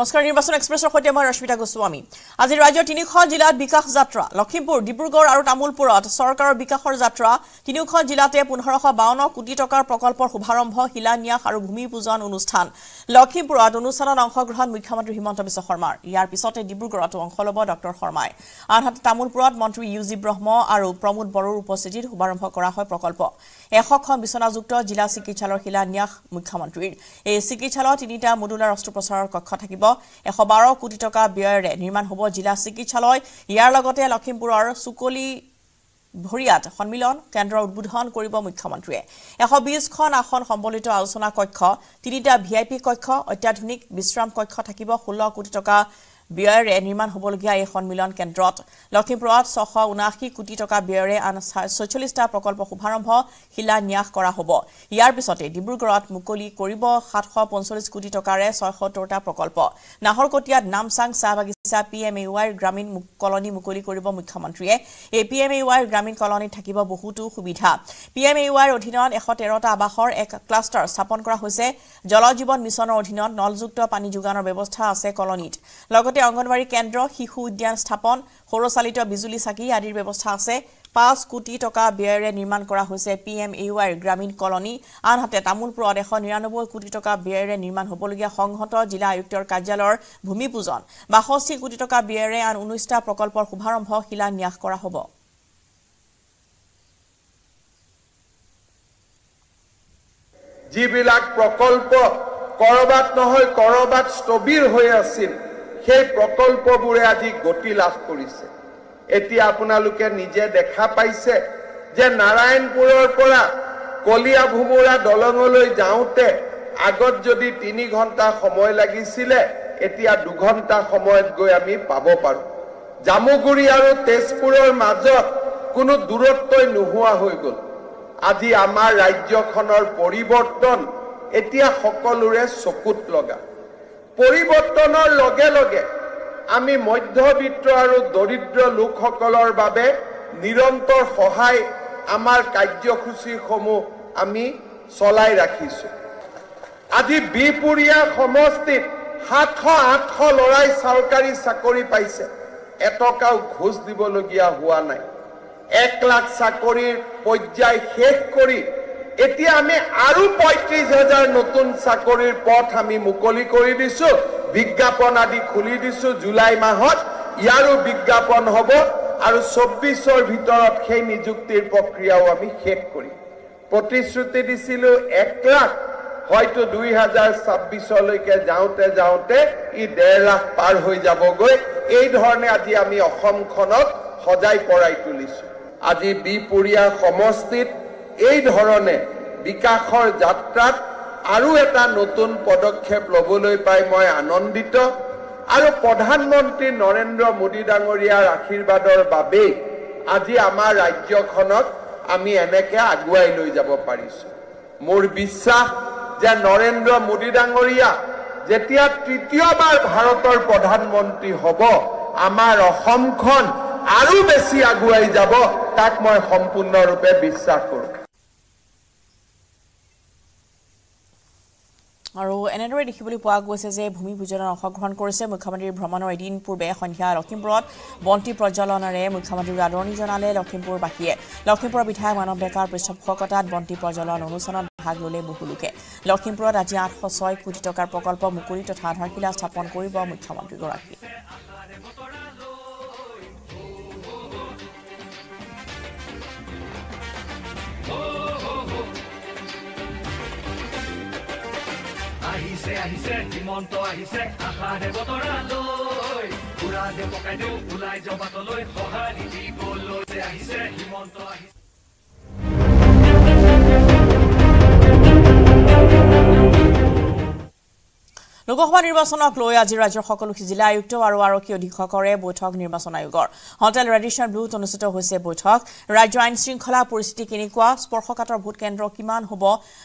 নমস্কাৰ নিৰ্বাচন এক্সপ্ৰেছৰ সৈতে মই ৰশ্মিতা গোস্বামী আজি ৰাজ্যৰ তিনিওখন জিলাত বিকাশ যাত্ৰা লখিমপুৰ ডিব্ৰুগড় আৰু তামোলপুৰত চৰকাৰৰ বিকাশৰ যাত্ৰা তিনিওখন জিলাতে পোন্ধৰশ বাৱন্ন কোটি টকাৰ প্ৰকল্পৰ শুভাৰম্ভ শিলান্যাস আৰু ভূমি পূজন অনুষ্ঠান লখিমপুৰত অনুষ্ঠানত অংশগ্ৰহণ মুখ্যমন্ত্ৰী হিমন্ত বিশ্ব শৰ্মাৰ ইয়াৰ পিছতে ডিব্ৰুগড়তো অংশ ল'ব ডঃ শৰ্মাই আনহাতে তামোলপুৰত মন্ত্ৰী ইউ জি ব্ৰহ্ম আৰু প্ৰমোদ বড়োৰ উপস্থিতিত শুভাৰম্ভ কৰা হয় প্ৰকল্প এশখন বিচনাযুক্ত জিলা চিকিৎসালয়ৰ শিলান্যাস মুখ্যমন্ত্ৰীৰ এই চিকিৎসালয়ত তিনিটা মডুলাৰ অস্ত্ৰোপচাৰৰ কক্ষ থাকিব এশ বাৰ কোটি টকা ব্যয়েৰে নিৰ্মাণ হ'ব জিলা চিকিৎসালয় ইয়াৰ লগতে লখিমপুৰৰ চুকলি ভৰিয়াত সন্মিলন কেন্দ্ৰ উদ্বোধন কৰিব মুখ্যমন্ত্ৰীয়ে এশ বিশখন আসন সম্বলিত আলোচনা কক্ষ তিনিটা ভি আই পি কক্ষ অত্যাধুনিক বিশ্ৰাম কক্ষ থাকিব ষোল্ল কোটি টকা ব্যয়েৰে নিৰ্মাণ হ'বলগীয়া এই সন্মিলন কেন্দ্ৰত লখিমপুৰত ছশ ঊনাশী কোটি টকা ব্যয়েৰে আন ছয়চল্লিছটা প্ৰকল্প শুভাৰম্ভ শিলান্যাস কৰা হ'ব ইয়াৰ পিছতে ডিব্ৰুগড়ত মুকলি কৰিব সাতশ পঞ্চল্লিছ কোটি টকাৰে ছয়সত্তৰটা প্ৰকল্প নাহৰকটীয়াত নামচাং চাহ বাগিচা পি এম এ ৱাইৰ গ্ৰামীণ কলনি মুকলি কৰিব মুখ্যমন্ত্ৰীয়ে এই পি এম এ ৱাইৰ গ্ৰামীণ কলনীত থাকিব বহুতো সুবিধা পি এম এ ৱাইৰ অধীনত এশ তেৰটা আৱাসৰ এক ক্লাষ্টাৰ স্থাপন কৰা হৈছে জল জীৱন মিছনৰ অধীনত নলযুক্ত পানী যোগানৰ ব্যৱস্থা আছে কলনীত লগতে লগতে অংগনবাড়ী কেন্দ্ৰ শিশু উদ্যান স্থাপন সৌৰচালিত বিজুলী চাকি আদিৰ ব্যৱস্থা আছে পাঁচ কোটি টকা ব্যয়েৰে নিৰ্মাণ কৰা হৈছে পি এম ইউ আইৰ গ্ৰামীণ কলনী আনহাতে তামোলপুৰত এশ নিৰানব্বৈ কোটি টকা ব্যয়েৰে নিৰ্মাণ হ'বলগীয়া সংহত জিলা আয়ুক্তৰ কাৰ্যালয়ৰ ভূমিপূজন বাষষ্ঠি কোটি টকা ব্যয়েৰে আন ঊনৈছটা প্ৰকল্পৰ শুভাৰম্ভ শিলান্যাস কৰা হ'ব যিবিলাক প্ৰকল্প কৰবাত নহয় কৰবাত স্থবিৰ হৈ আছিল সেই প্ৰকল্পবোৰে আজি গতি লাভ কৰিছে এতিয়া আপোনালোকে নিজে দেখা পাইছে যে নাৰায়ণপুৰৰ পৰা কলিয়াভোমোৰা দলঙলৈ যাওঁতে আগত যদি তিনি ঘণ্টা সময় লাগিছিলে এতিয়া দুঘণ্টা সময়ত গৈ আমি পাব পাৰোঁ জামুগুৰি আৰু তেজপুৰৰ মাজত কোনো দূৰত্বই নোহোৱা হৈ গ'ল আজি আমাৰ ৰাজ্যখনৰ পৰিৱৰ্তন এতিয়া সকলোৰে চকুত লগা পৰিৱৰ্তনৰ লগে লগে আমি মধ্যবিত্ত আৰু দৰিদ্ৰ লোকসকলৰ বাবে নিৰন্তৰ সহায় আমাৰ কাৰ্যসূচীসমূহ আমি চলাই ৰাখিছোঁ আজি বিপুৰীয়া সমষ্টিত সাতশ আঠশ ল'ৰাই চৰকাৰী চাকৰি পাইছে এটকাও ঘোচ দিবলগীয়া হোৱা নাই এক লাখ চাকৰিৰ পৰ্যায় শেষ কৰি এতিয়া আমি আৰু পঁয়ত্ৰিশ হাজাৰ নতুন চাকৰিৰ পথ আমি মুকলি কৰি দিছো বিজ্ঞাপন আদি খুলি দিছো জুলাই মাহত ইয়াৰো বিজ্ঞাপন হব আৰু চৌব্বিছৰ ভিতৰত সেই নিযুক্তিৰ প্ৰক্ৰিয়াও আমি শেষ কৰিম প্ৰতিশ্ৰুতি দিছিলো এক লাখ হয়তো দুই হাজাৰ ছাব্বিছলৈকে যাওঁতে যাওঁতে ই ডেৰ লাখ পাৰ হৈ যাবগৈ এই ধৰণে আজি আমি অসমখনক সজাই পৰাই তুলিছো আজি বিপুৰীয়া সমষ্টিত এই ধৰণে বিকাশৰ যাত্ৰাত আৰু এটা নতুন পদক্ষেপ ল'বলৈ পাই মই আনন্দিত আৰু প্ৰধানমন্ত্ৰী নৰেন্দ্ৰ মোদী ডাঙৰীয়াৰ আশীৰ্বাদৰ বাবেই আজি আমাৰ ৰাজ্যখনক আমি এনেকে আগুৱাই লৈ যাব পাৰিছোঁ মোৰ বিশ্বাস যে নৰেন্দ্ৰ মোদী ডাঙৰীয়া যেতিয়া তৃতীয়বাৰ ভাৰতৰ প্ৰধানমন্ত্ৰী হ'ব আমাৰ অসমখন আৰু বেছি আগুৱাই যাব তাক মই সম্পূৰ্ণৰূপে বিশ্বাস কৰোঁ আৰু এনেদৰে দেখিবলৈ পোৱা গৈছে যে ভূমি পূজনৰ অংশগ্ৰহণ কৰিছে মুখ্যমন্ত্ৰীৰ ভ্ৰমণৰ এদিন পূৰ্বে সন্ধিয়া লখিমপুৰত বন্তি প্ৰজ্বলনেৰে মুখ্যমন্ত্ৰীক আদৰণি জনালে লখিমপুৰবাসীয়ে লখিমপুৰৰ বিধায়ক মানৱ ডেকাৰ পৃষ্ঠপোষকতাত বন্তি প্ৰজ্বলন অনুষ্ঠানত ভাগ ল'লে বহু লোকে লখিমপুৰত আজি আঠশ ছয় কোটি টকাৰ প্ৰকল্প মুকলি তথা আধাৰশিলা স্থাপন কৰিব মুখ্যমন্ত্ৰীগৰাকীয়ে আছে আহিছে হিমন্ত আহিছে আশা দেৱতৰালৈ পুৰা দেৱকাইদেউ ওলাই যাবলৈ সহাৰি দিবলৈ আহিছে হিমন্ত আহিছে লোকসভা নিৰ্বাচনক লৈ আজি ৰাজ্যৰ সকলো জিলা আয়ুক্ত আৰু আৰক্ষী অধীক্ষকৰে বৈঠক নিৰ্বাচন আয়োগৰ হোটেল ৰেডিশ্যন ব্লুত অনুষ্ঠিত হৈছে বৈঠক ৰাজ্য আইন শৃংখলা পৰিস্থিতি কেনেকুৱা স্পৰ্শকাতৰ ভোট কেন্দ্ৰ কিমান হ'ব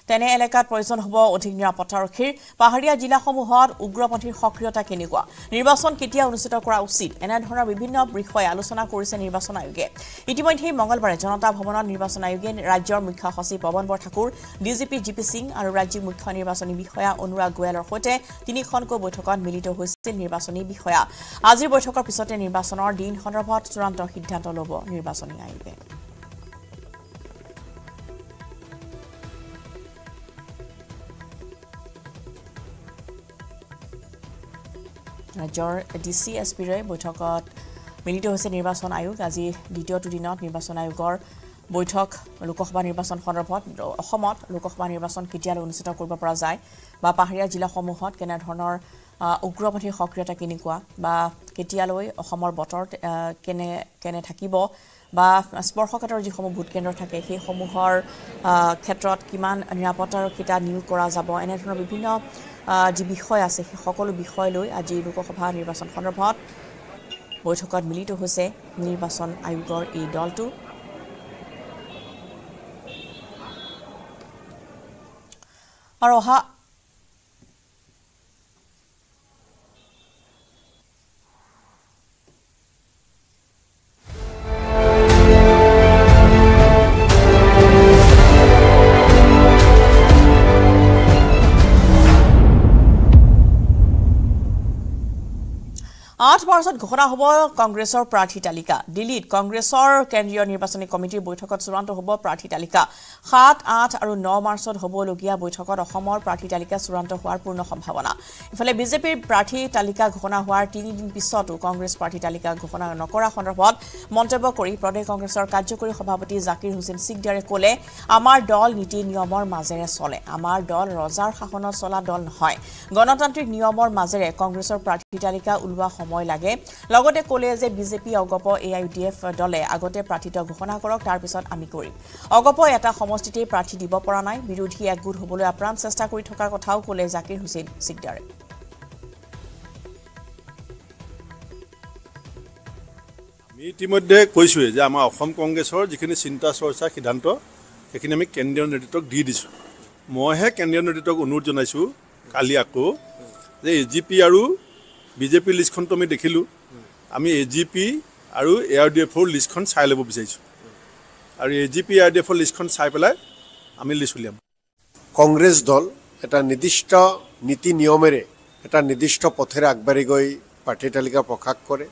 তেনে এলেকাত প্ৰয়োজন হ'ব অধিক নিৰাপত্তাৰক্ষীৰ পাহাৰীয়া জিলাসমূহত উগ্ৰপন্থীৰ সক্ৰিয়তা কেনেকুৱা নিৰ্বাচন কেতিয়া অনুষ্ঠিত কৰা উচিত এনেধৰণৰ বিভিন্ন বিষয়ে আলোচনা কৰিছে নিৰ্বাচন আয়োগে ইতিমধ্যে মঙলবাৰে জনতা ভৱনত নিৰ্বাচন আয়োগে ৰাজ্যৰ মুখ্য সচিব Pawan Borthakur D G P G P Singh আৰু ৰাজ্যিক মুখ্য নিৰ্বাচনী বিষয়া অনুৰাগ গোৱেলৰ সৈতে তিনিখনকৈ বৈঠকত মিলিত হৈছিল নিৰ্বাচনী বিষয়া আজিৰ বৈঠকৰ পিছতে নিৰ্বাচনৰ দিন সন্দৰ্ভত চূড়ান্ত সিদ্ধান্ত ল'ব নিৰ্বাচনী আয়োগে ৰাজ্যৰ ডি চি এছ পিৰে বৈঠকত মিলিত হৈছে নিৰ্বাচন আয়োগ আজি দ্বিতীয়টো দিনত নিৰ্বাচন আয়োগৰ বৈঠক লোকসভা নিৰ্বাচন সন্দৰ্ভত অসমত লোকসভা নিৰ্বাচন কেতিয়ালৈ অনুষ্ঠিত কৰিব পৰা যায় বা পাহাৰীয়া জিলাসমূহত কেনেধৰণৰ উগ্ৰপন্থীৰ সক্ৰিয়তা কেনেকুৱা বা কেতিয়ালৈ অসমৰ বতৰ কেনে কেনে থাকিব বা স্পৰ্শকাতৰ যিসমূহ ভোটকেন্দ্ৰ থাকে সেইসমূহৰ ক্ষেত্ৰত কিমান নিৰাপত্তাৰক্ষিতা নিয়োগ কৰা যাব এনেধৰণৰ বিভিন্ন যি বিষয় আছে সেই সকলো বিষয় লৈ আজি লোকসভা নিৰ্বাচন সন্দৰ্ভত বৈঠকত মিলিত হৈছে নিৰ্বাচন আয়োগৰ এই দলটো アロハ আঠ মাৰ্চত ঘোষণা হ'ব কংগ্ৰেছৰ প্ৰাৰ্থী তালিকা দিল্লীত কংগ্ৰেছৰ কেন্দ্ৰীয় নিৰ্বাচনী কমিটীৰ বৈঠকত চূড়ান্ত হ'ব প্ৰাৰ্থী তালিকা সাত আঠ আৰু ন মাৰ্চত হ'বলগীয়া বৈঠকত অসমৰ প্ৰাৰ্থী তালিকা চূড়ান্ত হোৱাৰ পূৰ্ণ সম্ভাৱনা ইফালে বিজেপিৰ প্ৰাৰ্থী তালিকা ঘোষণা হোৱাৰ তিনিদিন পিছতো কংগ্ৰেছ প্ৰাৰ্থী তালিকা ঘোষণা নকৰা সন্দৰ্ভত মন্তব্য কৰি প্ৰদেশ কংগ্ৰেছৰ কাৰ্যকৰী সভাপতি জাকিৰ হুছেইন চিকদাৰে ক'লে আমাৰ দল নীতি নিয়মৰ মাজেৰে চলে আমাৰ দল ৰজাৰ শাসনত চলা দল নহয় গণতান্ত্ৰিক নিয়মৰ মাজেৰে কংগ্ৰেছৰ প্ৰাৰ্থী তালিকা ওলোৱা সময় হয় লাগে লগতে ক'লে যে BJP AGP A I U D F দলে আগতে প্ৰাৰ্থিত্ব ঘোষণা কৰক তাৰপিছত আমি কৰিম অগপ এটা সমষ্টিতেই প্ৰাৰ্থী দিব পৰা নাই বিৰোধী একগোট হ'বলৈ আপ্ৰাণ চেষ্টা কৰি থকাৰ কথাও ক'লে জাকিৰ হুছেইন চিকদাৰে ইতিমধ্যে কৈছোঁৱেই যে আমাৰ অসম কংগ্ৰেছৰ যিখিনি চিন্তা চৰ্চা সিদ্ধান্ত সেইখিনি আমি কেন্দ্ৰীয় নেতৃত্বক দি দিছোঁ মইহে কেন্দ্ৰীয় নেতৃত্বক অনুৰোধ জনাইছোঁ কালি আকৌ যে এ জি পি আৰু বিজেপিৰ লিষ্টখনটো আমি দেখিলোঁ আমি এ জি পি আৰু এ আৰ ডি এফৰ লিষ্টখন চাই ল'ব বিচাৰিছোঁ আৰু A G P A R D এফৰ লিষ্টখন চাই পেলাই আমি লিষ্ট উলিয়াম কংগ্ৰেছ দল এটা নিৰ্দিষ্ট নীতি নিয়মেৰে এটা নিৰ্দিষ্ট পথেৰে আগবাঢ়ি গৈ প্ৰাৰ্থী তালিকা প্ৰকাশ কৰে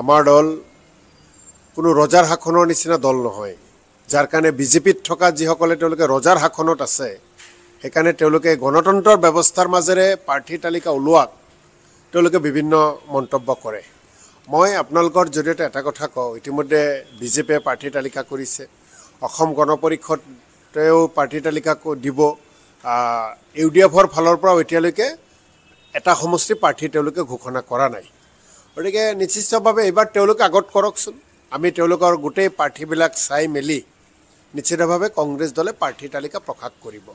আমাৰ দল কোনো ৰজাৰ শাসনৰ নিচিনা দল নহয় যাৰ কাৰণে বিজেপিত থকা যিসকলে তেওঁলোকে ৰজাৰ শাসনত আছে সেইকাৰণে তেওঁলোকে গণতন্ত্ৰৰ ব্যৱস্থাৰ মাজেৰে প্ৰাৰ্থীৰ তালিকা ওলোৱাক তেওঁলোকে বিভিন্ন মন্তব্য কৰে মই আপোনালোকৰ জৰিয়তে এটা কথা কওঁ ইতিমধ্যে বিজেপিয়ে প্ৰাৰ্থীৰ তালিকা কৰিছে অসম গণ পৰিষদেও প্ৰাৰ্থীৰ তালিকা দিব ইউ ডি এফৰ ফালৰ পৰাও এতিয়ালৈকে এটা সমষ্টি প্ৰাৰ্থী তেওঁলোকে ঘোষণা কৰা নাই গতিকে নিশ্চিতভাৱে এইবাৰ তেওঁলোকে আগত কৰকচোন আমি তেওঁলোকৰ গোটেই প্ৰাৰ্থীবিলাক চাই মেলি নিশ্চিতভাৱে কংগ্ৰেছ দলে প্ৰাৰ্থীৰ তালিকা প্ৰকাশ কৰিব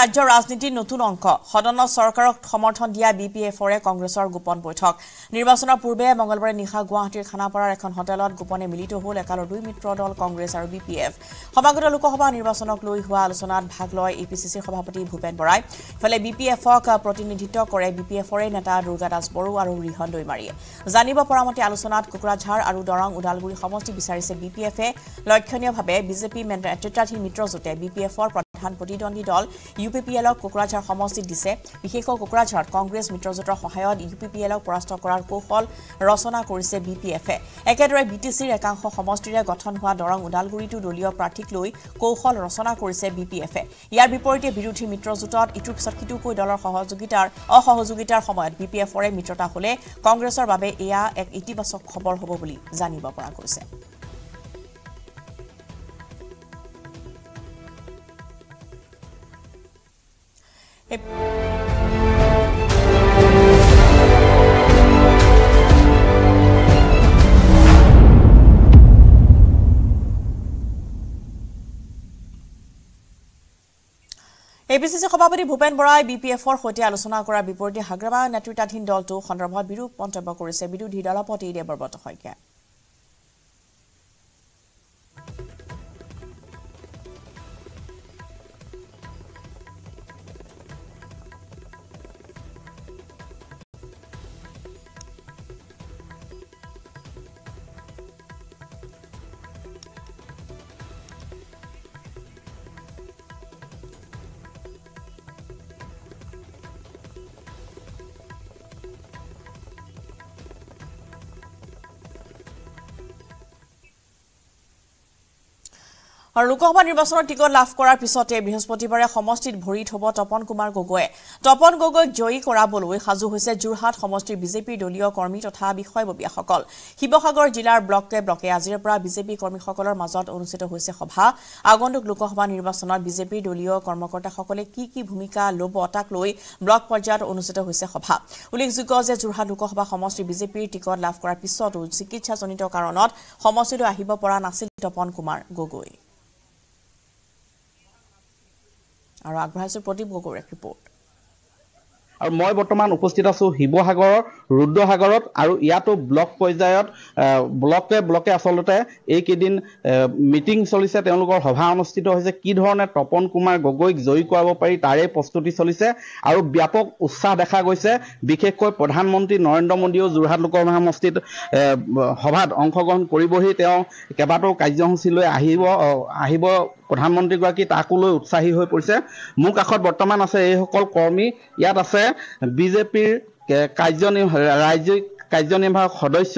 ৰাজ্য ৰাজনীতিৰ নতুন অংক সদনত চৰকাৰক সমৰ্থন দিয়া বি পি এফৰে কংগ্ৰেছৰ গোপন বৈঠক নিৰ্বাচনৰ পূৰ্বে মঙলবাৰে নিশা গুৱাহাটীৰ খানাপাৰাৰ এখন হোটেলত গোপনে মিলিত হ'ল একালৰ দুই মিত্ৰ দল কংগ্ৰেছ আৰু বি পি এফ সমাগত লোকসভা নিৰ্বাচনক লৈ হোৱা আলোচনাত ভাগ লয় এ পি চি চিৰ সভাপতি ভূপেন বৰাই ইফালে বি পি এফক প্ৰতিনিধিত্ব কৰে বি পি এফৰে নেতা দুৰ্গাদাস বড়ো আৰু ৰিহন দৈমাৰীয়ে জানিব পৰা মতে আলোচনাত কোকৰাঝাৰ আৰু দৰং ওদালগুৰি সমষ্টি বিচাৰিছে বি পি এফে লক্ষণীয়ভাৱে বিজেপি নেতৃত্বাধীন মিত্ৰজোঁটে বি পি এফৰ প্ৰধান প্ৰতিদ্বন্দ্বী দল ইউ পি পি এলক কোকৰাঝাৰ সমষ্টিত দিছে বিশেষকৈ কোকৰাঝাৰত কংগ্ৰেছ মিত্ৰজোঁটৰ সহায়ত ইউ পি পি এলক পৰাস্ত কৰাৰ কৌশল ৰচনা কৰিছে বি পি এফে একেদৰে বি টি চিৰ একাংশ সমষ্টিৰে গঠন হোৱা দৰং ওদালগুৰিতো দলীয় প্ৰাৰ্থীক লৈ কৌশল ৰচনা কৰিছে বি পি এফে ইয়াৰ বিপৰীতে বিৰোধী মিত্ৰজোঁটত ইটোৰ পিছত সিটোকৈ দলৰ সহযোগিতাৰ অসহযোগিতাৰ সময়ত বি পি এফৰে মিত্ৰতা হ'লে কংগ্ৰেছৰ বাবে এয়া এক ইতিবাচক খবৰ হ'ব বুলি জানিব পৰা গৈছে এ পি চি চি সভাপতি ভূপেন বৰাই বি পি এফৰ সৈতে আলোচনা কৰাৰ বিপৰীতে হাগ্ৰাবা নেতৃত্বাধীন দলটো সন্দৰ্ভত বিৰূপ মন্তব্য কৰিছে বিৰোধী দলপতি দেৱব্ৰত শইকীয়া আৰু লোকসভা নিৰ্বাচনৰ টিকট লাভ কৰাৰ পিছতে বৃহস্পতিবাৰে সমষ্টিত ভৰি থব তপন কুমাৰ গগৈয়ে তপন গগৈক জয়ী কৰাবলৈ সাজু হৈছে যোৰহাট সমষ্টিৰ বিজেপিৰ দলীয় কৰ্মী তথা বিষয়ববীয়াসকল শিৱসাগৰ জিলাৰ ব্লকে ব্লকে আজিৰে পৰা বিজেপি কৰ্মীসকলৰ মাজত অনুষ্ঠিত হৈছে সভা আগন্তুক লোকসভা নিৰ্বাচনত বিজেপিৰ দলীয় কৰ্মকৰ্তাসকলে কি কি ভূমিকা ল'ব তাক লৈ ব্লক পৰ্যায়ত অনুষ্ঠিত হৈছে সভা উল্লেখযোগ্য যে যোৰহাট লোকসভা সমষ্টিৰ বিজেপিৰ টিকট লাভ কৰাৰ পিছতো চিকিৎসাজনিত কাৰণত সমষ্টিলৈ আহিব পৰা নাছিল তপন কুমাৰ গগৈ আৰু আগবঢ়াইছো প্ৰদীপ গগৈ ৰিপৰ্ট আৰু মই বৰ্তমান উপস্থিত আছোঁ শিৱসাগৰৰ ৰুদ্ৰসাগৰত আৰু ইয়াতো ব্লক পৰ্যায়ত ব্লকে ব্লকে আচলতে এইকেইদিন মিটিং চলিছে তেওঁলোকৰ সভা অনুষ্ঠিত হৈছে কি ধৰণে তপন কুমাৰ গগৈক জয়ী কৰাব পাৰি তাৰে প্ৰস্তুতি চলিছে আৰু ব্যাপক উৎসাহ দেখা গৈছে বিশেষকৈ প্ৰধানমন্ত্ৰী নৰেন্দ্ৰ মোদীয়েও যোৰহাট লোকসভা সমষ্টিত সভাত অংশগ্ৰহণ কৰিবহি তেওঁ কেইবাটাও কাৰ্যসূচী লৈ আহিব আহিব প্ৰধানমন্ত্ৰীগৰাকী তাকো লৈ উৎসাহী হৈ পৰিছে মোৰ কাষত বৰ্তমান আছে এইসকল কৰ্মী ইয়াত আছে বিজেপিৰ কাৰ্যনিৰ্ ৰাজ্যিক কাৰ্যনিৰ্বাহক সদস্য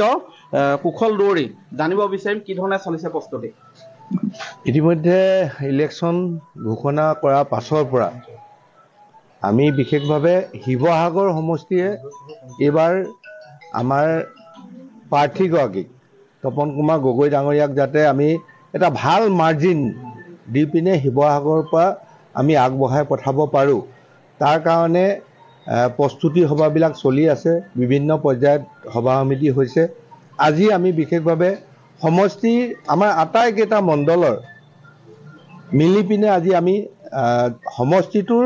কুশল দুৱৰী জানিব বিচাৰিম কি ধৰণে চলিছে প্ৰস্তুতি ইতিমধ্যে ইলেকশ্যন ঘোষণা কৰাৰ পাছৰ পৰা আমি বিশেষভাৱে শিৱসাগৰ সমষ্টিয়ে এইবাৰ আমাৰ প্ৰাৰ্থীগৰাকীক তপন কুমাৰ গগৈ ডাঙৰীয়াক যাতে আমি এটা ভাল মাৰ্জিন দি পিনে শিৱসাগৰৰ পৰা আমি আগবঢ়াই পঠাব পাৰোঁ তাৰ কাৰণে প্ৰস্তুতি সভাবিলাক চলি আছে বিভিন্ন পৰ্যায়ত সভা সমিতি হৈছে আজি আমি বিশেষভাৱে সমষ্টিৰ আমাৰ আটাইকেইটা মণ্ডলৰ মিলি পিনে আজি আমি সমষ্টিটোৰ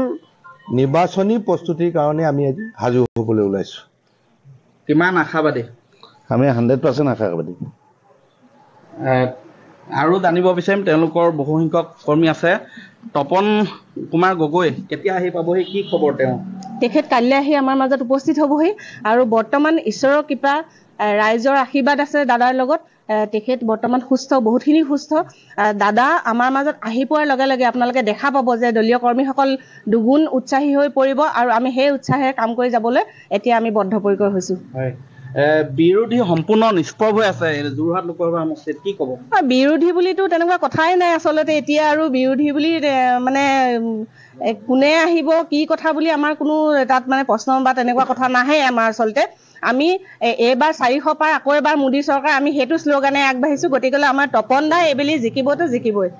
নিৰ্বাচনী প্ৰস্তুতিৰ কাৰণে আমি আজি সাজু হ'বলৈ ওলাইছো কিমান আশাবাদী আমি হাণ্ড্ৰেড পাৰ্চেণ্ট আশাবাদী আৰু জানিব বিচাৰিম তেওঁলোকৰ বহুসংখ্যক কৰ্মী আছে তপন কুমাৰ গগৈ কেতিয়া আহি পাবহি কি খবৰ তেওঁ তেখেত কাইলৈ আহি আমাৰ মাজত উপস্থিত হ'বহি আৰু বৰ্তমান ঈশ্বৰৰ কৃপা ৰাইজৰ আশীৰ্বাদ আছে দাদাৰ লগত তেখেত বৰ্তমান সুস্থ বহুতখিনি সুস্থ দাদা আমাৰ মাজত আহি পোৱাৰ লগে লগে আপোনালোকে দেখা পাব যে দলীয় কৰ্মীসকল দুগুণ উৎসাহী হৈ পৰিব আৰু আমি সেই উৎসাহেৰে কাম কৰি যাবলৈ এতিয়া আমি বদ্ধপৰিকৰ হৈছোঁ হয় বিৰোধী সম্পূৰ্ণ নিষ্প্ৰভ হৈ আছে যোৰহাট লোকসভা সমষ্টিত কি ক'ব বিৰোধী বুলিতো তেনেকুৱা কথাই নাই আচলতে এতিয়া আৰু বিৰোধী বুলি মানে কোনে আহিব কি কথা বুলি আমাৰ কোনো তাত মানে প্ৰশ্ন বা তেনেকুৱা কথা নাহে আমাৰ আচলতে আমি এইবাৰ চাৰিশ পাৰ আকৌ এবাৰ মোদী চৰকাৰ আমি সেইটো শ্লোগানে আগবাঢ়িছো গতিকেলৈ আমাৰ তপন দা এইবেলি জিকিবতো জিকিবই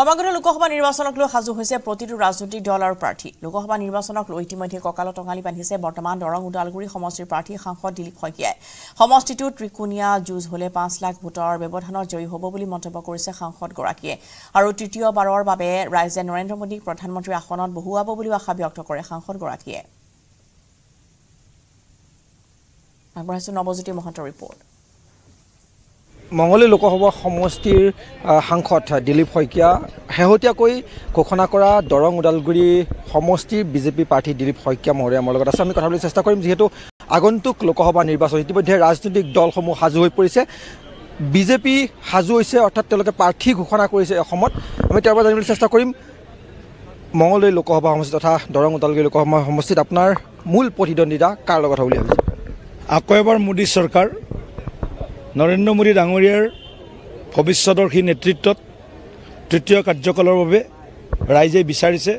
সমগ্ৰ লোকসভা নিৰ্বাচনক লৈ সাজু হৈছে প্ৰতিটো ৰাজনৈতিক দল আৰু প্ৰাৰ্থী লোকসভা নিৰ্বাচনক লৈ ইতিমধ্যে কঁকালত টঙালি বান্ধিছে বৰ্তমান দৰং ওদালগুৰি সমষ্টিৰ প্ৰাৰ্থী সাংসদ দিলীপ শইকীয়াই সমষ্টিটোত ত্ৰিকোণীয়া যুঁজ হলে পাঁচ লাখ ভোটৰ ব্যৱধানত জয়ী হ'ব বুলি মন্তব্য কৰিছে সাংসদগৰাকীয়ে আৰু তৃতীয়বাৰৰ বাবে ৰাইজে নৰেন্দ্ৰ মোদীক প্ৰধানমন্ত্ৰীৰ আসনত বহুৱাব বুলিও আশা ব্যক্ত কৰে সাংসদগৰাকীয়ে নৱজ্যোতি মহন্তৰ ৰিপৰ্ট মঙ্গলী লোকসভা সমষ্টিৰ সাংসদ দিলীপ শইকীয়া শেহতীয়াকৈ ঘোষণা কৰা দৰং ওদালগুৰি সমষ্টিৰ বিজেপি প্ৰাৰ্থী দিলীপ শইকীয়া মহৰীয়া মোৰ লগত আছে আমি কথাবলৈ চেষ্টা কৰিম যিহেতু আগন্তুক লোকসভা নিৰ্বাচন ইতিমধ্যে ৰাজনৈতিক দলসমূহ সাজু হৈ পৰিছে বিজেপি সাজু হৈছে অৰ্থাৎ তেওঁলোকে প্ৰাৰ্থী ঘোষণা কৰিছে অসমত আমি তেওঁৰ পৰা জানিবলৈ চেষ্টা কৰিম মঙলদৈ লোকসভা সমষ্টি তথা দৰং ওদালগুৰি লোকসভা সমষ্টিত আপোনাৰ মূল প্ৰতিদ্বন্দ্বিতা কাৰ লগত হ'ব আকৌ এবাৰ মোদী চৰকাৰ নৰেন্দ্ৰ মোদী ডাঙৰীয়াৰ ভৱিষ্যদৰ্শী নেতৃত্বত তৃতীয় কাৰ্যকালৰ বাবে ৰাইজে বিচাৰিছে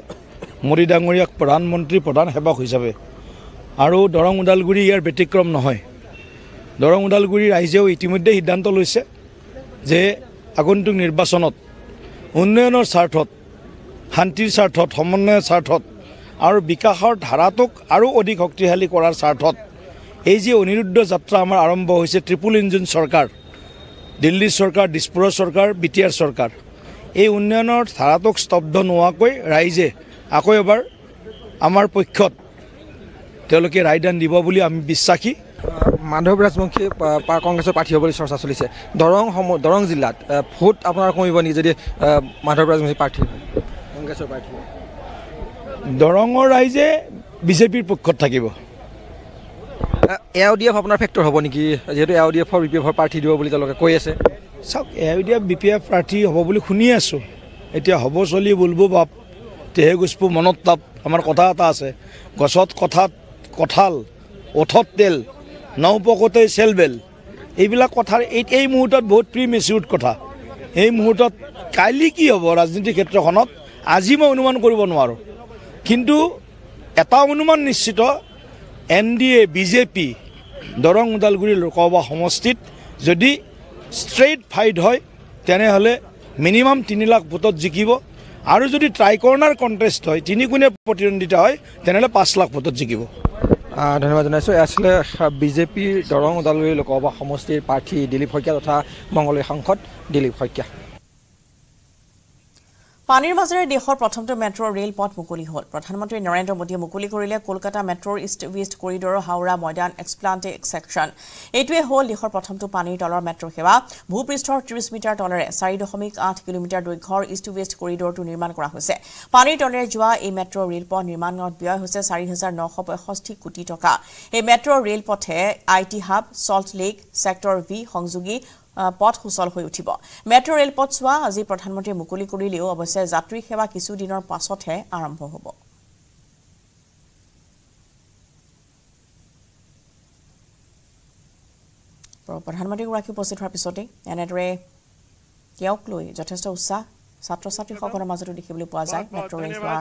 মোদী ডাঙৰীয়াক প্ৰধানমন্ত্ৰী প্ৰধান সেৱক হিচাপে আৰু দৰং ওদালগুৰি ইয়াৰ ব্যতিক্ৰম নহয় দৰং ওদালগুৰি ৰাইজেও ইতিমধ্যে সিদ্ধান্ত লৈছে যে আগন্তুক নিৰ্বাচনত উন্নয়নৰ স্বাৰ্থত শান্তিৰ স্বাৰ্থত সমন্বয়ৰ স্বাৰ্থত আৰু বিকাশৰ ধাৰাটোক আৰু অধিক শক্তিশালী কৰাৰ স্বাৰ্থত এই যে অনিৰুদ্ধ যাত্ৰা আমাৰ আৰম্ভ হৈছে ট্ৰিপুল ইঞ্জিন চৰকাৰ দিল্লী চৰকাৰ দিছপুৰৰ চৰকাৰ বি টি আৰ চৰকাৰ এই উন্নয়নৰ ধাৰাটোক স্তব্ধ নোহোৱাকৈ ৰাইজে আকৌ এবাৰ আমাৰ পক্ষত তেওঁলোকে ৰায়দান দিব বুলি আমি বিশ্বাসী মাধৱ ৰাজবংশী কংগ্ৰেছৰ প্ৰাৰ্থী হ'বলৈ চৰ্চা চলিছে দৰং সম দৰং জিলাত ভোট আপোনাৰ কমিব নেকি যদি মাধৱ ৰাজবংশী প্ৰাৰ্থী কংগ্ৰেছৰ প্ৰাৰ্থী দৰঙৰ ৰাইজে বিজেপিৰ পক্ষত থাকিব এ আই ডি এফ আপোনাৰ ফেক্টৰ হ'ব নেকি যিহেতু এ আই ডি এফৰ বি পি এফৰ প্ৰাৰ্থী দিব বুলি তেওঁলোকে কৈ আছে চাওক A I D F B P F প্ৰাৰ্থী হ'ব বুলি শুনি আছোঁ এতিয়া হ'ব চলি বলব বাপ তেহে গুচপু মনত তাপ আমাৰ কথা এটা আছে গছত কথাত কঁঠাল ওঠত তেল নৌপকতে চেলবেল এইবিলাক কথাৰ এই এই মুহূৰ্তত বহুত প্ৰি মেচিউৰ্ড কথা এই মুহূৰ্তত কাইলৈ কি হ'ব ৰাজনীতিৰ ক্ষেত্ৰখনত আজি মই অনুমান কৰিব নোৱাৰোঁ কিন্তু এটা অনুমান নিশ্চিত N D A B J P Darrang Udalguri Lok Sabha সমষ্টিত যদি ষ্ট্ৰেইট ফাইট হয় তেনেহ'লে মিনিমাম তিনি লাখ ভোটত জিকিব আৰু যদি ট্ৰাইকৰ্ণাৰ কণ্টেষ্ট হয় তিনি তিনিগুণীয়া প্ৰতিদ্বন্দ্বিতা হয় তেনেহ'লে পাঁচ লাখ ভোটত জিকিব ধন্যবাদ জনাইছোঁ এই আছিলে বিজেপিৰ দৰং ওদালগুৰি লোকসভা সমষ্টিৰ প্ৰাৰ্থী দিলীপ শইকীয়া তথা মংগলীৰ সাংসদ দিলীপ শইকীয়া পানীৰ মাজেৰে দেশৰ প্ৰথমটো মেট্ৰ' ৰেল পথ মুকলি হ'ল প্ৰধানমন্ত্ৰী নৰেন্দ্ৰ মোদীয়ে মুকলি কৰিলে কলকাতা মেট্ৰ'ৰ ইষ্ট ৱেষ্ট কৰিডৰৰ হাওৰা মৈদান এক্সপ্লাণ্টে ছেকশ্যন এইটোৱে হ'ল দেশৰ প্ৰথমটো পানীৰ তলৰ মেট্ৰ' সেৱা ভূপৃষ্ঠৰ ত্ৰিছ মিটাৰ তলেৰে চাৰি দশমিক আঠ কিলোমিটাৰ দৈৰ্ঘ্যৰ ইষ্ট ৱেষ্ট কৰিডৰটো নিৰ্মাণ কৰা হৈছে পানীৰ তলেৰে যোৱা এই মেট্ৰ' ৰেল পথ নিৰ্মাণত ব্যয় হৈছে চাৰি হাজাৰ নশ পঁয়ষষ্ঠি কোটি টকা এই মেট্ৰ' ৰেল পথে I T hub Salt Lake sector V সংযোগী পথ সুচল হৈ উঠিব মেট্ৰ' ৰেল পথছোৱা আজি প্ৰধানমন্ত্ৰীয়ে মুকলি কৰিলেও অৱশ্যে যাত্ৰী সেৱা কিছুদিনৰ পাছতহে আৰম্ভ হ'ব প্ৰধানমন্ত্ৰীগৰাকী উপস্থিত হোৱাৰ পিছতেই এনেদৰে তেওঁক লৈ যথেষ্ট উৎসাহ ছাত্ৰ ছাত্ৰীসকলৰ মাজতো দেখিবলৈ পোৱা যায় মেট্ৰ' ৰেল সেৱা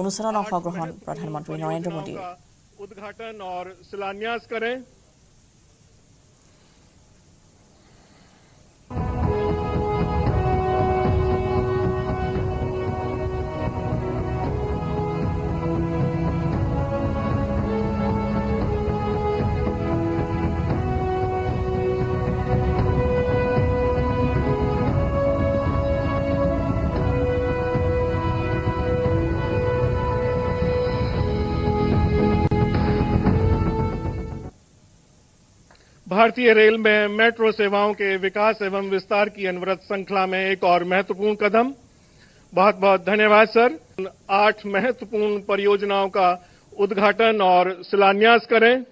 অনুষ্ঠানত অংশগ্ৰহণ প্ৰধানমন্ত্ৰী নৰেন্দ্ৰ মোদীয়ে উদঘাটন শিলান্যাস কৰে भारतीय रेल में मेट्रो सेवाओं के विकास एवं विस्तार की अनवरत श्रृंखला में एक और महत्वपूर्ण कदम बहुत बहुत धन्यवाद सर आठ महत्वपूर्ण परियोजनाओं का उद्घाटन और शिलान्यास करें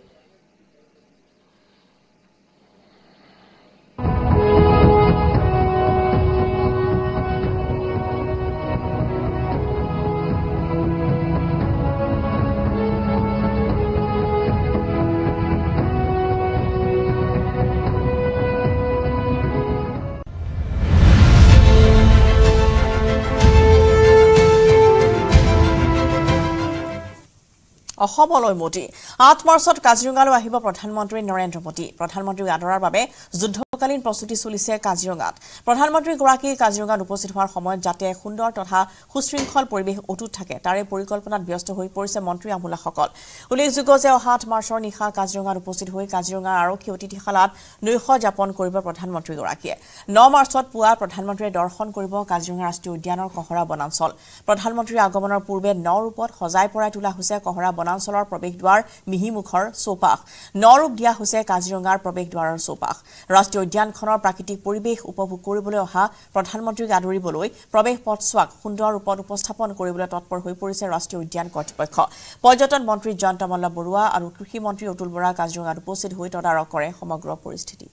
অসমলৈ মোদী আঠ মাৰ্চত কাজিৰঙালৈ আহিব প্ৰধানমন্ত্ৰী নৰেন্দ্ৰ মোদী প্ৰধানমন্ত্ৰীক আদৰাৰ বাবে যুদ্ধকালীন প্ৰস্তুতি চলিছে কাজিৰঙাত প্ৰধানমন্ত্ৰীগৰাকী কাজিৰঙাত উপস্থিত হোৱাৰ সময়ত যাতে সুন্দৰ তথা সুশৃংখল পৰিৱেশ অটুট থাকে তাৰে পৰিকল্পনাত ব্যস্ত হৈ পৰিছে মন্ত্ৰী আমোলাসকল উল্লেখযোগ্য যে অহা আঠ মাৰ্চৰ নিশা কাজিৰঙাত উপস্থিত হৈ কাজিৰঙাৰ আৰক্ষী অতিথিশালাত নৈশ যাপন কৰিব প্ৰধানমন্ত্ৰীগৰাকীয়ে ন মাৰ্চত পুৱা প্ৰধানমন্ত্ৰীয়ে দৰ্শন কৰিব কাজিৰঙা ৰাষ্ট্ৰীয় উদ্যানৰ কহৰা বনাঞ্চল প্ৰধানমন্ত্ৰীৰ আগমনৰ পূৰ্বে ন ৰূপত সজাই পৰাই তোলা হৈছে কহৰা বনাঞ্চল বনাঞ্চলৰ প্ৰৱেশদ্বাৰ মিহিমুখৰ চৌপাশ ন ৰূপ দিয়া হৈছে কাজিৰঙাৰ প্ৰৱেশ দ্বাৰৰ চৌপাশ ৰাষ্ট্ৰীয় উদ্যানখনৰ প্ৰাকৃতিক পৰিৱেশ উপভোগ কৰিবলৈ অহা প্ৰধানমন্ত্ৰীক আদৰিবলৈ প্ৰৱেশ পথছোৱাক সুন্দৰ ৰূপত উপস্থাপন কৰিবলৈ তৎপৰ হৈ পৰিছে ৰাষ্ট্ৰীয় উদ্যান কৰ্তৃপক্ষ পৰ্যটন মন্ত্ৰী জয়ন্ত মল্ল বৰুৱা আৰু কৃষি মন্ত্ৰী অতুল বৰা কাজিৰঙাত উপস্থিত হৈ তদাৰক কৰে সমগ্ৰ পৰিস্থিতি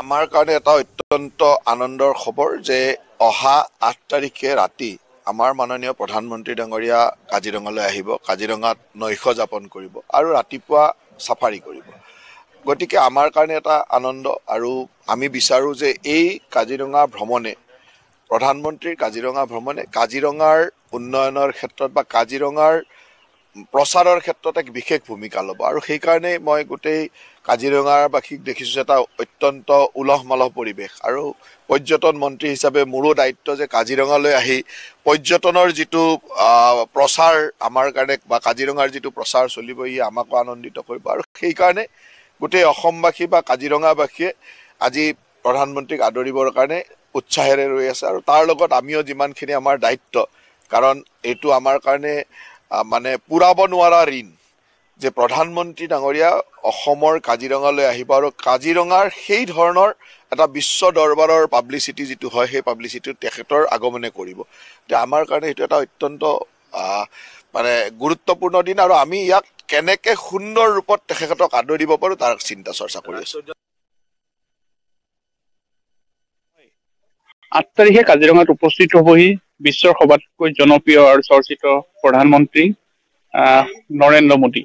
আমাৰ কাৰণে এটা অত্যন্ত আনন্দৰ খবৰ যে অহা আঠ তাৰিখে ৰাতি আমাৰ মাননীয় প্ৰধানমন্ত্ৰী ডাঙৰীয়া কাজিৰঙালৈ আহিব কাজিৰঙাত নৈশ যাপন কৰিব আৰু ৰাতিপুৱা চাফাৰী কৰিব গতিকে আমাৰ কাৰণে এটা আনন্দ আৰু আমি বিচাৰোঁ যে এই কাজিৰঙা ভ্ৰমণে প্ৰধানমন্ত্ৰীৰ কাজিৰঙা ভ্ৰমণে কাজিৰঙাৰ উন্নয়নৰ ক্ষেত্ৰত বা কাজিৰঙাৰ প্ৰচাৰৰ ক্ষেত্ৰত এক বিশেষ ভূমিকা ল'ব আৰু সেইকাৰণেই মই গোটেই কাজিৰঙাবাসীক দেখিছোঁ এটা অত্যন্ত উলহ মালহ পৰিৱেশ আৰু পৰ্যটন মন্ত্ৰী হিচাপে মোৰো দায়িত্ব যে কাজিৰঙালৈ আহি পৰ্যটনৰ যিটো প্ৰচাৰ আমাৰ কাৰণে বা কাজিৰঙাৰ যিটো প্ৰচাৰ চলিব ই আমাকো আনন্দিত কৰিব আৰু সেইকাৰণে গোটেই অসমবাসী বা কাজিৰঙাবাসীয়ে আজি প্ৰধানমন্ত্ৰীক আদৰিবৰ কাৰণে উৎসাহেৰে ৰৈ আছে আৰু তাৰ লগত আমিও যিমানখিনি আমাৰ দায়িত্ব কাৰণ এইটো আমাৰ কাৰণে মানে পূৰাব নোৱাৰা ঋণ যে প্ৰধানমন্ত্ৰী ডাঙৰীয়া অসমৰ কাজিৰঙালৈ আহিব আৰু কাজিৰঙাৰ সেই ধৰণৰ এটা বিশ্ব দৰবাৰৰ পাব্লিচিটি যিটো হয় সেই পাব্লিচিটি তেখেতৰ আগমনে কৰিব এতিয়া আমাৰ কাৰণে সেইটো এটা অত্যন্ত মানে গুৰুত্বপূৰ্ণ দিন আৰু আমি ইয়াক কেনেকৈ সুন্দৰ ৰূপত তেখেতক আদৰি দিব পাৰোঁ তাৰ চিন্তা চৰ্চা কৰি আছো আঠ তাৰিখে কাজিৰঙাত উপস্থিত হবহি বিশ্বৰ সবাতকৈ জনপ্ৰিয় আৰু চৰ্চিত প্ৰধানমন্ত্ৰী নৰেন্দ্ৰ মোদী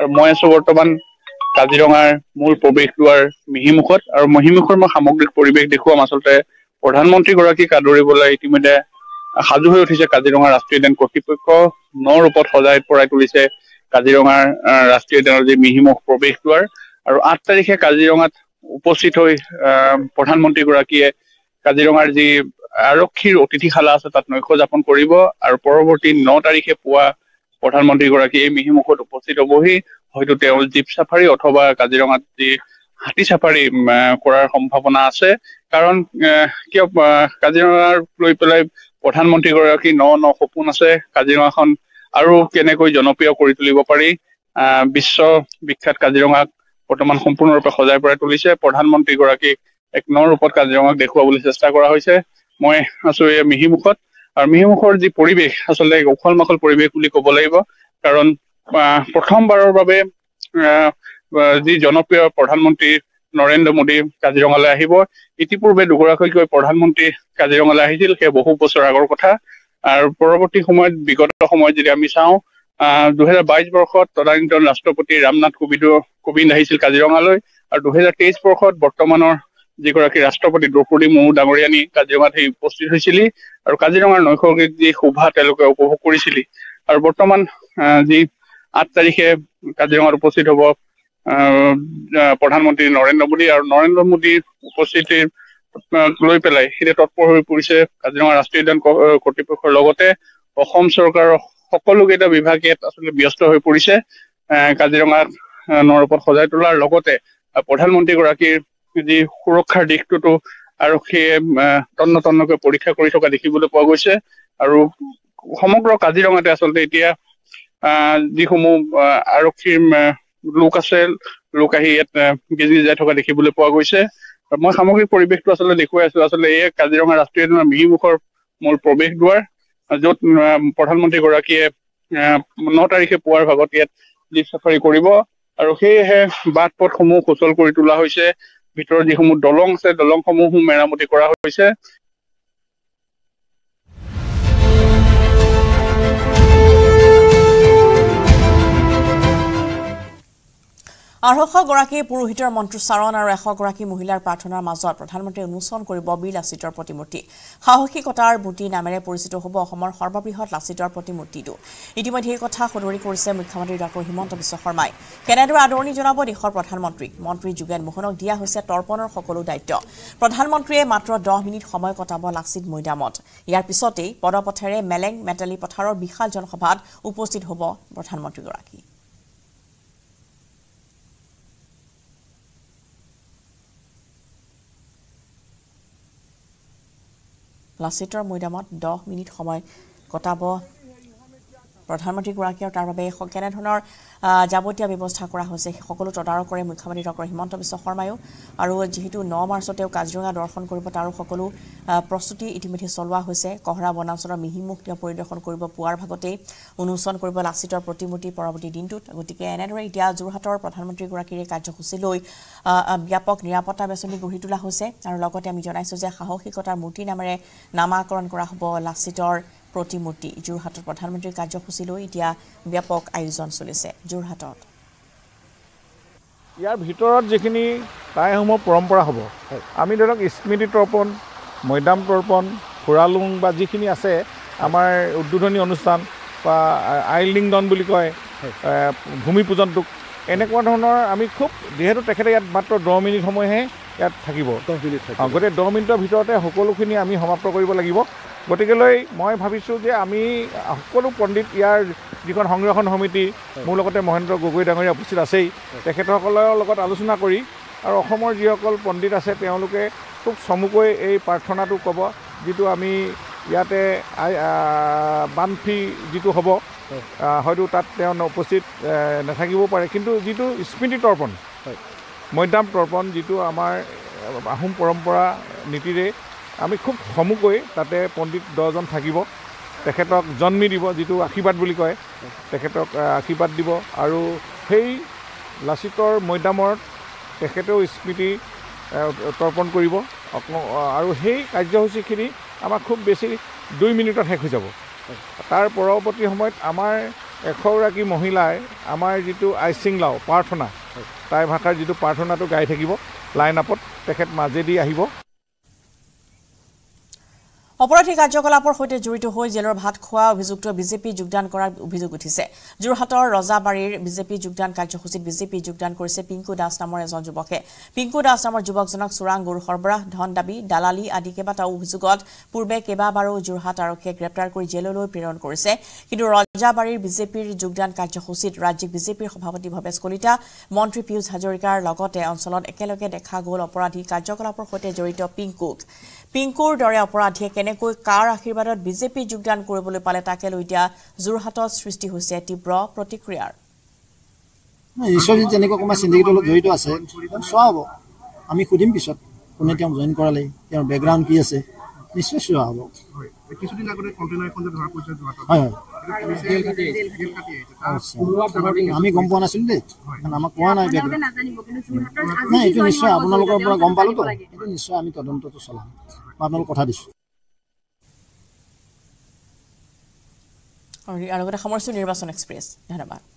আৰু মই আছো বৰ্তমান কাজিৰঙাৰ মূল প্ৰৱেশ দুৱাৰ মিহিমুখত আৰু মিহিমুখৰ মই সামগ্ৰিক পৰিৱেশ দেখুৱাম আচলতে প্ৰধানমন্ত্ৰীগৰাকীক আদৰিবলৈ ইতিমধ্যে সাজু হৈ উঠিছে কাজিৰঙা ৰাষ্ট্ৰীয় উদ্যান কৰ্তৃপক্ষ ন ৰূপত সজাই পৰাই তুলিছে কাজিৰঙাৰ ৰাষ্ট্ৰীয় উদ্যানৰ যি মিহিমুখ প্ৰৱেশ দুৱাৰ আৰু আঠ তাৰিখে কাজিৰঙাত উপস্থিত হৈ প্ৰধানমন্ত্ৰী গৰাকীয়ে কাজিৰঙাৰ যি আৰক্ষীৰ অতিথিশালা আছে তাত নৈশ যাপন কৰিব আৰু পৰৱৰ্তী ন তাৰিখে পুৱা প্ৰধানমন্ত্ৰীগৰাকী এই মিহিমুখত উপস্থিত হবহি হয়তো তেওঁ জীপ চাফাৰী অথবা কাজিৰঙাত যি হাতী চাফাৰী কৰাৰ সম্ভাৱনা আছে কাৰণ কিয় কাজিৰঙাৰ লৈ পেলাই প্ৰধানমন্ত্ৰীগৰাকী ন ন সপোন আছে কাজিৰঙাখন আৰু কেনেকৈ জনপ্ৰিয় কৰি তুলিব পাৰি আহ বিশ্ব বিখ্যাত কাজিৰঙাক বৰ্তমান সম্পূৰ্ণৰূপে সজাই পৰাই তুলিছে প্ৰধানমন্ত্ৰীগৰাকীক এক ন ৰূপত কাজিৰঙাক দেখুৱাবলৈ চেষ্টা কৰা হৈছে মই আছো এই মিহিমুখত আহ আৰু মিহিমুখৰ যি পৰিৱেশ আচলতে উখল মাখল পৰিৱেশ বুলি ক'ব লাগিব কাৰণ প্ৰথমবাৰৰ বাবে যি জনপ্ৰিয় প্ৰধানমন্ত্ৰী নৰেন্দ্ৰ মোদী কাজিৰঙালৈ আহিব ইতিপূৰ্বে দুগৰাকীকৈ প্ৰধানমন্ত্ৰী কাজিৰঙালৈ আহিছিল সেই বহু বছৰ আগৰ কথা আৰু পৰৱৰ্তী সময়ত বিগত সময়ত যদি আমি চাওঁ দুহেজাৰ বাইছ বৰ্ষত তদানীন্তন ৰাষ্ট্ৰপতি ৰামনাথ কোবিন্দ কোবিন্দ আহিছিল কাজিৰঙালৈ আৰু দুহেজাৰ তেইছ বৰ্ষত বৰ্তমানৰ যিগৰাকী ৰাষ্ট্ৰপতি দ্ৰৌপদী মুৰ্মু ডাঙৰীয়ানী কাজিৰঙাত সেই উপস্থিত হৈছিলি আৰু কাজিৰঙাৰ নৈসৰ্গিক যি শোভা তেওঁলোকে উপভোগ কৰিছিলি আৰু বৰ্তমান যি আঠ তাৰিখে কাজিৰঙাত উপস্থিত হব প্ৰধানমন্ত্ৰী নৰেন্দ্ৰ মোদী আৰু নৰেন্দ্ৰ মোদীৰ উপস্থিতি লৈ পেলাই সেই তৎপৰ হৈ পৰিছে কাজিৰঙা ৰাষ্ট্ৰীয় উদ্যান কৰ্তৃপক্ষৰ লগতে অসম চৰকাৰৰ সকলোকেইটা বিভাগে আচলতে ব্যস্ত হৈ পৰিছে কাজিৰঙাত নৰূপত সজাই তোলাৰ লগতে প্ৰধানমন্ত্ৰীগৰাকীৰ যি সুৰক্ষাৰ দিশটোতো আৰক্ষীয়ে তন্ন তন্নকৈ পৰীক্ষা কৰি থকা দেখিবলৈ পোৱা গৈছে আৰু সমগ্ৰ কাজিৰঙাতে আচলতে এতিয়া যিসমূহ আৰক্ষীৰ লোক আছে লোক আহি ইয়াত গেজি যাই থকা দেখিবলৈ পোৱা গৈছে মই সামগ্ৰিক পৰিৱেশটো আচলতে দেখুৱাই আছো আচলতে এই কাজিৰঙা ৰাষ্ট্ৰীয় উদ্যানৰ মিহিমুখৰ মূল প্ৰৱেশ দুৱাৰ য'ত প্ৰধানমন্ত্ৰীগৰাকীয়ে ন তাৰিখে পুৱাৰ ভাগত ইয়াত জীপ চাফাৰী কৰিব আৰু সেয়েহে বাট পথসমূহ সুচল কৰি তোলা হৈছে ভিতৰৰ যিসমূহ দলং আছে দলংসমূহো মেৰামতি কৰা হৈছে আঢ়ৈশগৰাকী পুৰোহিতৰ মন্ত্ৰোচ্চাৰণ আৰু এশগৰাকী মহিলাৰ প্ৰাৰ্থনাৰ মাজত প্ৰধানমন্ত্ৰীয়ে উন্মোচন কৰিব বি লাচিতৰ প্ৰতিমূৰ্তি সাহসিকতাৰ মূৰ্তি নামেৰে পৰিচিত হ'ব অসমৰ সৰ্ববৃহৎ লাচিতৰ প্ৰতিমূৰ্তিটো ইতিমধ্যে এই কথা সদৰি কৰিছে মুখ্যমন্ত্ৰী ডাক্তৰ হিমন্ত বিশ্ব শৰ্মাই কেনেদৰে আদৰণি জনাব দেশৰ প্ৰধানমন্ত্ৰীক মন্ত্ৰী যোগেন মোহনক দিয়া হৈছে তৰ্পণৰ সকলো দায়িত্ব প্ৰধানমন্ত্ৰীয়ে মাত্ৰ দহ মিনিট সময় কটাব লাচিত মৈদামত ইয়াৰ পিছতেই পদপথেৰে মেলেং মেটালি পথাৰৰ বিশাল জনসভাত উপস্থিত হ'ব প্ৰধানমন্ত্ৰীগৰাকী লাচিতৰ মৈদামত দহ মিনিট সময় কটাব প্ৰধানমন্ত্ৰীগৰাকীয়ে তাৰ বাবে কেনেধৰণৰ যাৱতীয় ব্যৱস্থা কৰা হৈছে সকলো তদাৰক কৰে মুখ্যমন্ত্ৰী ডক্টৰ হিমন্ত বিশ্ব শৰ্মায়ো আৰু যিহেতু ন মাৰ্চত তেওঁ কাজিৰঙা দৰ্শন কৰিব তাৰো সকলো প্ৰস্তুতি ইতিমধ্যে চলোৱা হৈছে কহৰা বনাঞ্চলৰ মিহিমুখ তেওঁ পৰিদৰ্শন কৰিব পোৱাৰ ভাগতেই উন্মোচন কৰিব লাচিতৰ প্ৰতিমূৰ্তি পৰৱৰ্তী দিনটোত গতিকে এনেদৰে এতিয়া যোৰহাটৰ প্ৰধানমন্ত্ৰীগৰাকীৰ এই কাৰ্যসূচীলৈ ব্যাপক নিৰাপত্তা বেচনি গঢ়ি তোলা হৈছে আৰু লগতে আমি জনাইছোঁ যে সাহসিকতাৰ মূৰ্তি নামেৰে নামাকৰণ কৰা হ'ব লাচিতৰ প্ৰতিমূৰ্তি যোৰহাটত প্ৰধানমন্ত্ৰীৰ কাৰ্যসূচীলৈ এতিয়া ব্যাপক আয়োজন চলিছে যোৰহাটত ইয়াৰ ভিতৰত যিখিনি ঠাইসমূহ পৰম্পৰা হ'ব আমি ধৰক স্মৃতি তৰ্পণ মৈদাম তৰ্পণ ফুৰালুং বা যিখিনি আছে আমাৰ উদ্বোধনী অনুষ্ঠান বা আই আইলিংডন বুলি কয় ভূমি পূজনটোক এনেকুৱা ধৰণৰ আমি খুব যিহেতু তেখেতে ইয়াত মাত্ৰ দহ মিনিট সময়হে ইয়াত থাকিব দহ মিনিট গতিকে দহ মিনিটৰ ভিতৰতে সকলোখিনি আমি সমাপ্ত কৰিব লাগিব গতিকেলৈ মই ভাবিছোঁ যে আমি সকলো পণ্ডিত ইয়াৰ যিখন সংৰক্ষণ সমিতি মোৰ লগতে মহেন্দ্ৰ গগৈ ডাঙৰীয়া উপস্থিত আছেই তেখেতসকলৰ লগত আলোচনা কৰি আৰু অসমৰ যিসকল পণ্ডিত আছে তেওঁলোকে খুব চমুকৈ এই প্ৰাৰ্থনাটো ক'ব যিটো আমি ইয়াতে বানফি যিটো হ'ব হয়তো তাত তেওঁ উপস্থিত নাথাকিবও পাৰে কিন্তু যিটো স্মৃতি তৰ্পণ মধ্যাম তৰ্পণ যিটো আমাৰ আহোম পৰম্পৰা নীতিৰে আমি খুব সমুকৈ তাতে পণ্ডিত দহজন থাকিব তেখেতক জন্মি দিব যিটো আশীৰ্বাদ বুলি কয় তেখেতক আশীৰ্বাদ দিব আৰু সেই লাচিতৰ মৈদামত তেখেতেও স্মৃতি তৰ্পণ কৰিব আৰু সেই কাৰ্যসূচীখিনি আমাৰ খুব বেছি দুই মিনিটত শেষ হৈ যাব তাৰ পৰৱৰ্তী সময়ত আমাৰ এশগৰাকী মহিলাই আমাৰ যিটো আইচিং লাও প্ৰাৰ্থনা তাই ভাষাৰ যিটো প্ৰাৰ্থনাটো গাই থাকিব লাইন আপত তেখেত মাজেদি আহিব অপরাধী কার্যকলাপর সঙ্গে জড়িত হয়ে জেলের ভাত খাওয়া অভিযুক্ত বিজেপি যোগদান করার অভিযোগ উঠিছে যাটর রজাবাড়ির বিজেপি যোগদান কার্যসূচীত বিজেপি যোগদান করেছে পিঙ্কু দাস নামৰ এজন যুবকে পিঙ্কু দাস নামৰ যুবকজনক চোরাং গুড় সরবরাহ ধন দাবী দালালি আদি কেবাটাও অভিযোগত পূর্বে কেবাবারও যাট আরক্ষে গ্রেপ্তার করে জেললৈ প্রেরণ করেছে কিন্তু রজাবাড়ির বিজেপির যোগদান কার্যসূচীত রাজ্যিক বিজেপির সভাপতি ভবেশ কলিতা মন্ত্রী পীয়ূষ হাজরিকার অঞ্চলত একেলগে দেখা গল অপরাধী কার্যকলাপর সঙ্গে জড়িত পিঙ্কুক পিংকুৰ দৰে অপৰাধীয়ে কেনেকৈ কাৰ আশীৰ্বাদত বিজেপি যোগদান কৰিবলৈ পালে তাকে লৈ এতিয়া যোৰহাটত সৃষ্টি হৈছে তীব্ৰ প্ৰতিক্ৰিয়াৰ ঈশ্বৰজী তেনেকুৱা কোনোবা চিণ্ডিকেটৰ লগত জড়িত আছে চোৱা হ'ব আমি সুধিম পিছত কোনে তেওঁক জইন কৰালে তেওঁৰ বেকগ্ৰাউণ্ড কি আছে নিশ্চয় চোৱা হ'ব আমি গম পোৱা নাছিলো দেই আমাক কোৱা নাই নাই এইটো নিশ্চয় আপোনালোকৰ পৰা গম পালোতো এইটো নিশ্চয় আমি তদন্তটো চলাম আপোনালোক কথা দিছোঁ আৰু লগতে সামৰিছোঁ নিৰ্বাচন এক্সপ্ৰেছ ধন্যবাদ